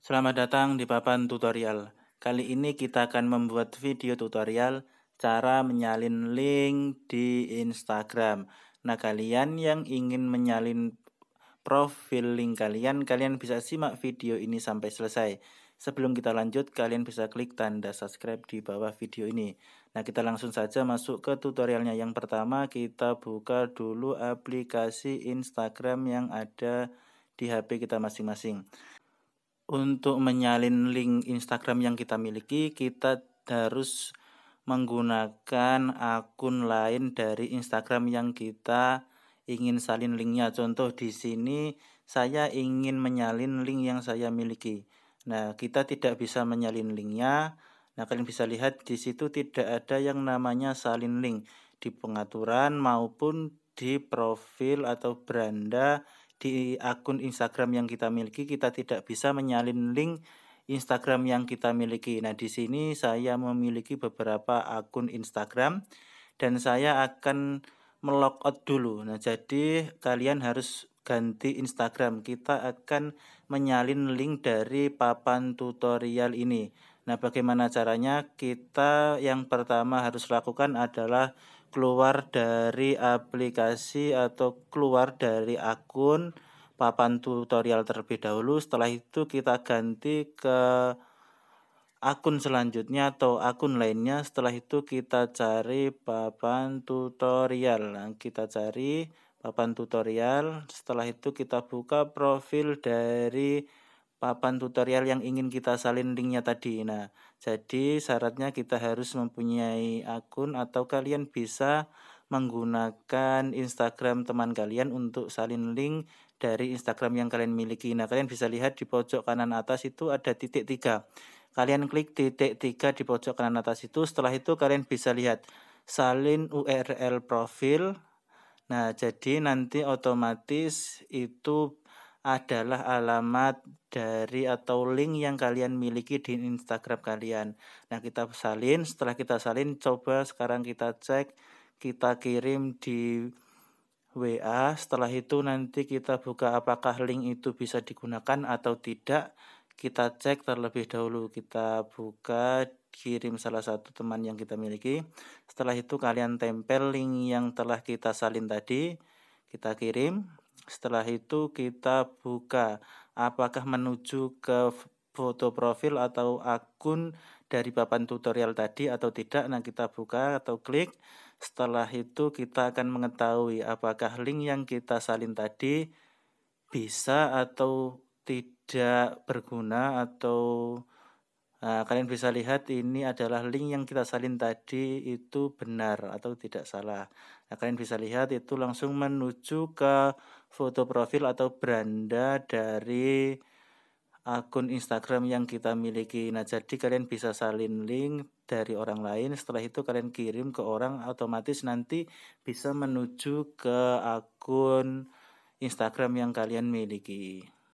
Selamat datang di papan tutorial. Kali ini kita akan membuat video tutorial cara menyalin link di Instagram. Nah, kalian yang ingin menyalin profil link kalian, kalian bisa simak video ini sampai selesai. Sebelum kita lanjut, kalian bisa klik tanda subscribe di bawah video ini. Nah, kita langsung saja masuk ke tutorialnya. Yang pertama, kita buka dulu aplikasi Instagram yang ada di HP kita masing-masing untuk menyalin link Instagram yang kita miliki, kita harus menggunakan akun lain dari Instagram yang kita ingin salin linknya. Contoh di sini saya ingin menyalin link yang saya miliki. Nah, kita tidak bisa menyalin linknya. Nah, kalian bisa lihat di situ tidak ada yang namanya salin link di pengaturan maupun di profil atau beranda di akun Instagram yang kita miliki, kita tidak bisa menyalin link Instagram yang kita miliki. Nah, di sini saya memiliki beberapa akun Instagram dan saya akan melogout dulu. Nah, jadi kalian harus ganti Instagram. Kita akan menyalin link dari papan tutorial ini. Nah, bagaimana caranya? Kita yang pertama harus lakukan adalah keluar dari aplikasi atau keluar dari akun papan tutorial terlebih dahulu. Setelah itu kita ganti ke akun selanjutnya atau akun lainnya. Setelah itu kita cari papan tutorial. Nah, kita cari papan tutorial. Setelah itu kita buka profil dari papan tutorial yang ingin kita salin linknya tadi. Nah, jadi syaratnya kita harus mempunyai akun atau kalian bisa menggunakan Instagram teman kalian untuk salin link dari Instagram yang kalian miliki. Nah, kalian bisa lihat di pojok kanan atas itu ada titik tiga. Kalian klik titik tiga di pojok kanan atas itu. Setelah itu kalian bisa lihat salin URL profil. Nah, jadi nanti otomatis itu adalah alamat dari atau link yang kalian miliki di Instagram kalian. Nah, kita salin, setelah kita salin coba sekarang kita cek, kita kirim di WA. Setelah itu nanti kita buka apakah link itu bisa digunakan atau tidak. Kita cek terlebih dahulu. Kita buka kirim salah satu teman yang kita miliki. Setelah itu kalian tempel link yang telah kita salin tadi. Kita kirim. Setelah itu kita buka apakah menuju ke foto profil atau akun dari papan tutorial tadi atau tidak. Nah, kita buka atau klik. Setelah itu kita akan mengetahui apakah link yang kita salin tadi bisa atau tidak berguna atau Nah, kalian bisa lihat ini adalah link yang kita salin tadi itu benar atau tidak salah. Nah, kalian bisa lihat itu langsung menuju ke foto profil atau beranda dari akun Instagram yang kita miliki. Nah, jadi kalian bisa salin link dari orang lain. Setelah itu kalian kirim ke orang otomatis nanti bisa menuju ke akun Instagram yang kalian miliki.